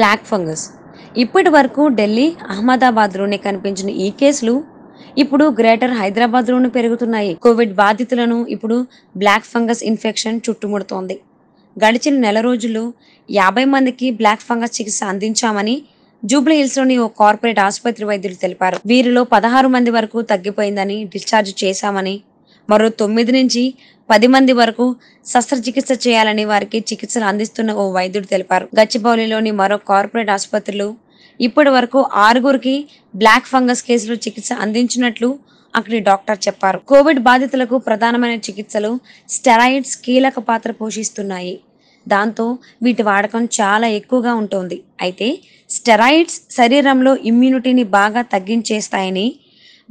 black fungus ఇప్పటి వరకు ఢిల్లీ అహ్మదాబాద్లోనే కనిపించిన ఈ కేసులు ఇప్పుడు గ్రేటర్ హైదరాబాద్లోనూ పెరుగుతున్నాయి కోవిడ్ బాధితులను ఇప్పుడు బ్లాక్ ఫంగస్ ఇన్ఫెక్షన్ చుట్టుముడుతోంది గడిచిన నెల రోజులు యాభై మందికి బ్లాక్ ఫంగస్ చికిత్స అందించామని జూబ్లీహిల్స్లోని ఓ కార్పొరేట్ ఆసుపత్రి వైద్యులు తెలిపారు వీరిలో పదహారు మంది వరకు తగ్గిపోయిందని డిశ్చార్జ్ చేశామని మరో తొమ్మిది నుంచి పది మంది వరకు శస్త్రచికిత్స చేయాలని వారికి చికిత్సలు అందిస్తున్న ఓ వైద్యుడు తెలిపారు గచ్చిబౌలిలోని మరో కార్పొరేట్ ఆసుపత్రులు ఇప్పటి వరకు ఆరుగురికి బ్లాక్ ఫంగస్ కేసులు చికిత్స అందించినట్లు అక్కడి డాక్టర్ చెప్పారు కోవిడ్ బాధితులకు ప్రధానమైన చికిత్సలు స్టెరాయిడ్స్ కీలక పాత్ర పోషిస్తున్నాయి దాంతో వీటి వాడకం చాలా ఎక్కువగా ఉంటుంది అయితే స్టెరాయిడ్స్ శరీరంలో ఇమ్యూనిటీని బాగా తగ్గించేస్తాయని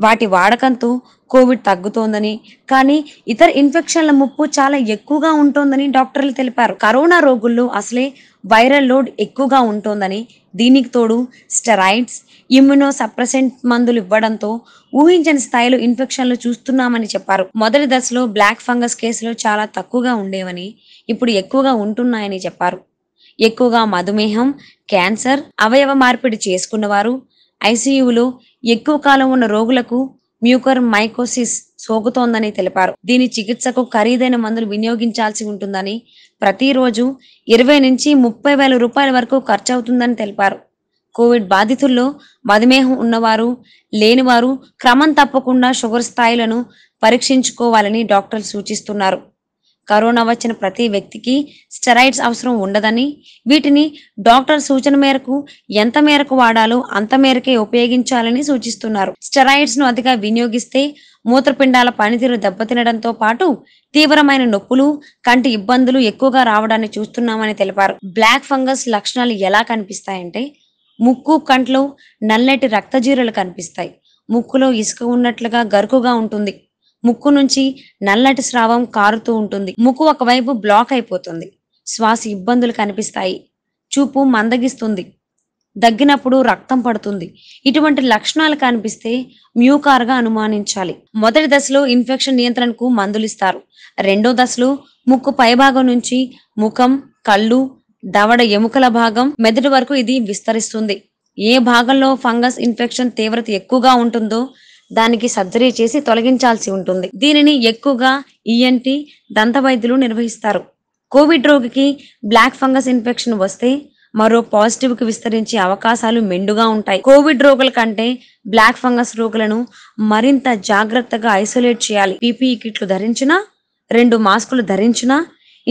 వాటి వాడకంతో కోవిడ్ తగ్గుతోందని కానీ ఇతర ఇన్ఫెక్షన్ల ముప్పు చాలా ఎక్కువగా ఉంటోందని డాక్టర్లు తెలిపారు కరోనా రోగుల్లో అసలే వైరల్ లోడ్ ఎక్కువగా ఉంటోందని దీనికి తోడు స్టెరాయిడ్స్ ఇమ్యునో సప్రసెంట్ మందులు ఇవ్వడంతో ఊహించని స్థాయిలో ఇన్ఫెక్షన్లు చూస్తున్నామని చెప్పారు మొదటి దశలో బ్లాక్ ఫంగస్ కేసులు చాలా తక్కువగా ఉండేవని ఇప్పుడు ఎక్కువగా ఉంటున్నాయని చెప్పారు ఎక్కువగా మధుమేహం క్యాన్సర్ అవయవ మార్పిడి చేసుకున్నవారు ఐసీయూలో ఎక్కువ కాలం ఉన్న రోగులకు మ్యూకర్ మైకోసిస్ సోకుతోందని తెలిపారు దీని చికిత్సకు ఖరీదైన మందులు వినియోగించాల్సి ఉంటుందని ప్రతిరోజు ఇరవై నుంచి ముప్పై వేల రూపాయల వరకు ఖర్చు అవుతుందని తెలిపారు కోవిడ్ బాధితుల్లో మధుమేహం ఉన్నవారు లేనివారు క్రమం తప్పకుండా షుగర్ స్థాయిలను పరీక్షించుకోవాలని డాక్టర్లు సూచిస్తున్నారు కరోనా వచ్చిన ప్రతి వ్యక్తికి స్టెరాయిడ్స్ అవసరం ఉండదని వీటిని డాక్టర్ సూచన మేరకు ఎంత మేరకు వాడాలో అంత మేరకే ఉపయోగించాలని సూచిస్తున్నారు స్టెరాయిడ్స్ను అతిగా వినియోగిస్తే మూత్రపిండాల పనితీరు దెబ్బతినడంతో పాటు తీవ్రమైన నొప్పులు కంటి ఇబ్బందులు ఎక్కువగా రావడాన్ని చూస్తున్నామని తెలిపారు బ్లాక్ ఫంగస్ లక్షణాలు ఎలా కనిపిస్తాయంటే ముక్కు కంట్లో నల్లటి రక్తజీరులు కనిపిస్తాయి ముక్కులో ఇసుక ఉన్నట్లుగా గరుకుగా ఉంటుంది ముక్కు నుంచి నల్లటి స్రావం కారుతూ ఉంటుంది ముక్కు ఒకవైపు బ్లాక్ అయిపోతుంది శ్వాస ఇబ్బందులు కనిపిస్తాయి చూపు మందగిస్తుంది దగ్గినప్పుడు రక్తం పడుతుంది ఇటువంటి లక్షణాలు కనిపిస్తే మ్యూకార్గా అనుమానించాలి మొదటి దశలో ఇన్ఫెక్షన్ నియంత్రణకు మందులిస్తారు రెండో దశలో ముక్కు పైభాగం నుంచి ముఖం కళ్ళు దవడ ఎముకల భాగం మెదడు వరకు ఇది విస్తరిస్తుంది ఏ భాగంలో ఫంగస్ ఇన్ఫెక్షన్ తీవ్రత ఎక్కువగా ఉంటుందో దానికి సర్జరీ చేసి తొలగించాల్సి ఉంటుంది దీనిని ఎక్కువగా ఈఎన్టీ e దంత వైద్యులు నిర్వహిస్తారు కోవిడ్ రోగికి బ్లాక్ ఫంగస్ ఇన్ఫెక్షన్ వస్తే మరో పాజిటివ్కి విస్తరించే అవకాశాలు మెండుగా ఉంటాయి కోవిడ్ రోగుల కంటే బ్లాక్ ఫంగస్ రోగులను మరింత జాగ్రత్తగా ఐసోలేట్ చేయాలి పీపీఈ కిట్లు ధరించినా రెండు మాస్కులు ధరించినా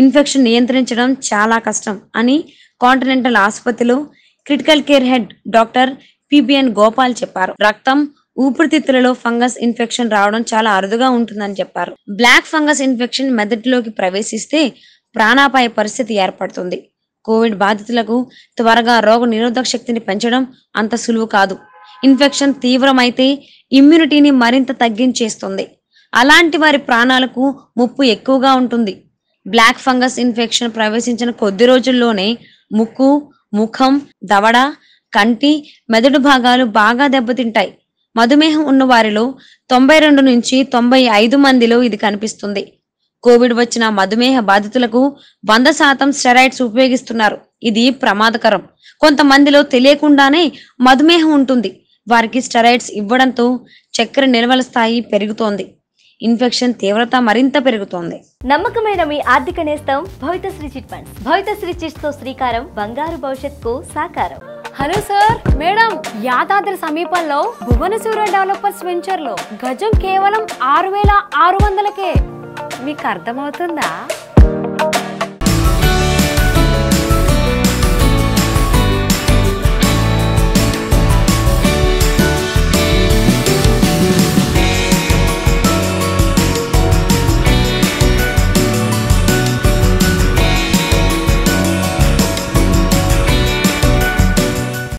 ఇన్ఫెక్షన్ నియంత్రించడం చాలా కష్టం అని కాంటినెంటల్ ఆసుపత్రిలో critical care head doctor PBN Gopal చెప్పారు రక్తం ఊపిరితిత్తులలో ఫంగస్ ఇన్ఫెక్షన్ రావడం చాలా అరుదుగా ఉంటుందని చెప్పారు బ్లాక్ ఫంగస్ ఇన్ఫెక్షన్ మెదటిలోకి ప్రవేశిస్తే ప్రాణాపాయ పరిస్థితి ఏర్పడుతుంది కోవిడ్ బాధితులకు త్వరగా రోగ నిరోధక శక్తిని పెంచడం అంత సులువు కాదు ఇన్ఫెక్షన్ తీవ్రమైతే ఇమ్యూనిటీని మరింత తగ్గించేస్తుంది అలాంటి వారి ప్రాణాలకు ముప్పు ఎక్కువగా ఉంటుంది బ్లాక్ ఫంగస్ ఇన్ఫెక్షన్ ప్రవేశించిన కొద్ది రోజుల్లోనే ముక్కు ముఖం దవడ కంటి మెదడు భాగాలు బాగా దెబ్బతింటాయి మధుమేహం ఉన్న వారిలో తొంభై రెండు నుంచి తొంభై ఐదు మందిలో ఇది కనిపిస్తుంది కోవిడ్ వచ్చిన మధుమేహ బాధితులకు వంద శాతం స్టెరాయిడ్స్ ఉపయోగిస్తున్నారు ఇది ప్రమాదకరం కొంతమందిలో తెలియకుండానే మధుమేహం ఉంటుంది వారికి స్టెరాయిడ్స్ ఇవ్వడంతో చక్కెర నిల్వల స్థాయి పెరుగుతోంది ఇన్ఫెక్షన్ తీవ్రత మరింత పెరుగుతోంది నమ్మకమైన మీ ఆర్థిక నేస్తం Bhavitha Shri chit funds Bhavitha Shri chits తో శ్రీకారం బంగారు భవిష్యత్ కు సాకారం హలో సార్ మేడం యాదాద్రి సమీపంలో సూర్య డెవలపర్స్ వెంచర్ లో గజం కేవలం ఆరు వేల ఆరు వందలకే మీకు అర్థమవుతుందా